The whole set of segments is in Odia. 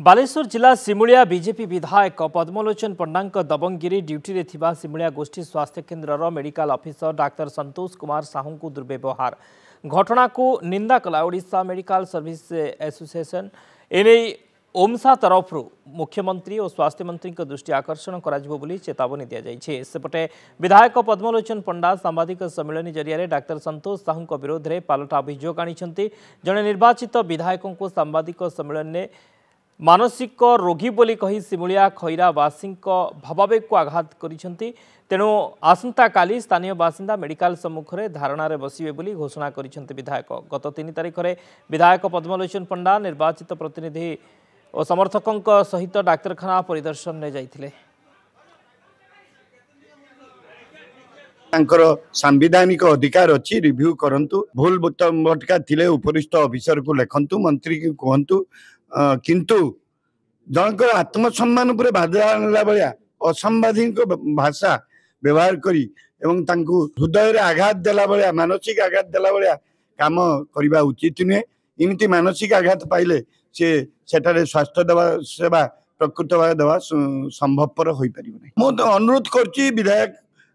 बालेश्वर जिला सिमुलिया बीजेपी विधायक पद्मलोचन पंडा दबंगिरी ड्यूटी सिमुलिया गोष्ठी स्वास्थ्य केन्द्र medical officer doctor Santosh Kumar Sahu को दुर्व्यवहार घटना को निंदा कला ओडा मेडिकल सर्विस एसोसिएशन एने ओमसा तरफ मुख्यमंत्री और स्वास्थ्य मंत्री दृष्टि आकर्षण हो चेतावनी दी जाए सेपटे विधायक पद्मलोचन पंडा सांबादिक सम्मेलन जरिया डाक्तर संतोष साहू विरोध में पलटा अभोग आनी जड़े निर्वाचित विधायकों सांबादिक सम्मेलन में ମାନସିକ ରୋଗୀ ବୋଲି କହି ଶିମିଳିଆ ଖଇରାବାସୀଙ୍କ ଭାବାବେଗକୁ ଆଘାତ କରିଛନ୍ତି ତେଣୁ ଆସନ୍ତାକାଲି ସ୍ଥାନୀୟ ବାସିନ୍ଦା ମେଡିକାଲ ସମ୍ମୁଖରେ ଧାରଣାରେ ବସିବେ ବୋଲି ଘୋଷଣା କରିଛନ୍ତି ବିଧାୟକ ଗତ ତିନି ତାରିଖରେ ବିଧାୟକ ପଦ୍ମଲୋଚନ ପଣ୍ଡା ନିର୍ବାଚିତ ପ୍ରତିନିଧି ଓ ସମର୍ଥକଙ୍କ ସହିତ ଡାକ୍ତରଖାନା ପରିଦର୍ଶନରେ ଯାଇଥିଲେ ତାଙ୍କର ସାମ୍ବିଧାନିକ ଅଧିକାର ଅଛି ରିଭ୍ୟୁ କରନ୍ତୁ ଭୁଲ ଭଟକା ଥିଲେ ଉପରିସ୍ଥ ଅଫିସରକୁ ଲେଖନ୍ତୁ ମନ୍ତ୍ରୀଙ୍କୁ କୁହନ୍ତୁ କିନ୍ତୁ ଜଣଙ୍କର ଆତ୍ମସମ୍ମାନ ଉପରେ ବାଧା ଆଣିଲା ଭଳିଆ ଅସାମ୍ବାଦିକ ଭାଷା ବ୍ୟବହାର କରି ଏବଂ ତାଙ୍କୁ ହୃଦୟରେ ଆଘାତ ଦେଲା ଭଳିଆ ମାନସିକ ଆଘାତ ଦେଲା ଭଳିଆ କାମ କରିବା ଉଚିତ ନୁହେଁ ଏମିତି ମାନସିକ ଆଘାତ ପାଇଲେ ସେ ସେଠାରେ ସ୍ୱାସ୍ଥ୍ୟ ଦେବା ସେବା ପ୍ରକୃତ ଭାବେ ଦେବା ସମ୍ଭବପର ହୋଇପାରିବ ନାହିଁ ମୁଁ ଅନୁରୋଧ କରୁଛି ବିଧାୟକ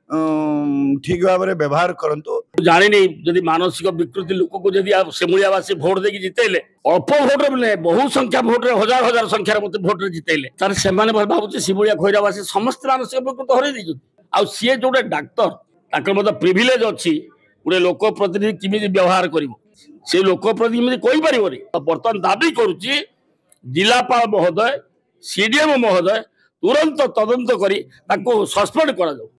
ଠିକ ଭାବରେ ବ୍ୟବହାର କରନ୍ତୁ ଜାଣିନି ଯଦି ମାନସିକ ବିକୃତି ଲୋକକୁ ଯଦି ସେମୂଳିଆବାସୀ ଭୋଟ ଦେଇକି ଜିତେଇଲେ ଅଳ୍ପ ଭୋଟରେ ନୁହେଁ ବହୁ ସଂଖ୍ୟା ଭୋଟରେ ହଜାର ହଜାର ସଂଖ୍ୟାରେ ମତେ ଭୋଟରେ ଜିତେଇଲେ ତାହେଲେ ସେମାନେ ଭାବୁଛି ସିମୁଳିଆ ଖଇରାବାସୀ ସମସ୍ତେ ମାନସିକ ବିକୃତ ହରେଇ ଦେଇଛନ୍ତି ଆଉ ସିଏ ଯୋଉଟା ଡାକ୍ତର ତାଙ୍କର ମଧ୍ୟ ପ୍ରିଭିଲେଜ ଅଛି ଗୋଟେ ଲୋକ ପ୍ରତିନିଧି କେମିତି ବ୍ୟବହାର କରିବ ସେ ଲୋକ ପ୍ରତି କେମିତି କହିପାରିବନି ବର୍ତ୍ତମାନ ଦାବି କରୁଛି ଜିଲ୍ଲାପାଳ ମହୋଦୟ ସିଡିଏମ୍ ମହୋଦୟ ତୁରନ୍ତ ତଦନ୍ତ କରି ତାଙ୍କୁ ସସ୍ପେଣ୍ଡ କରାଯାଉ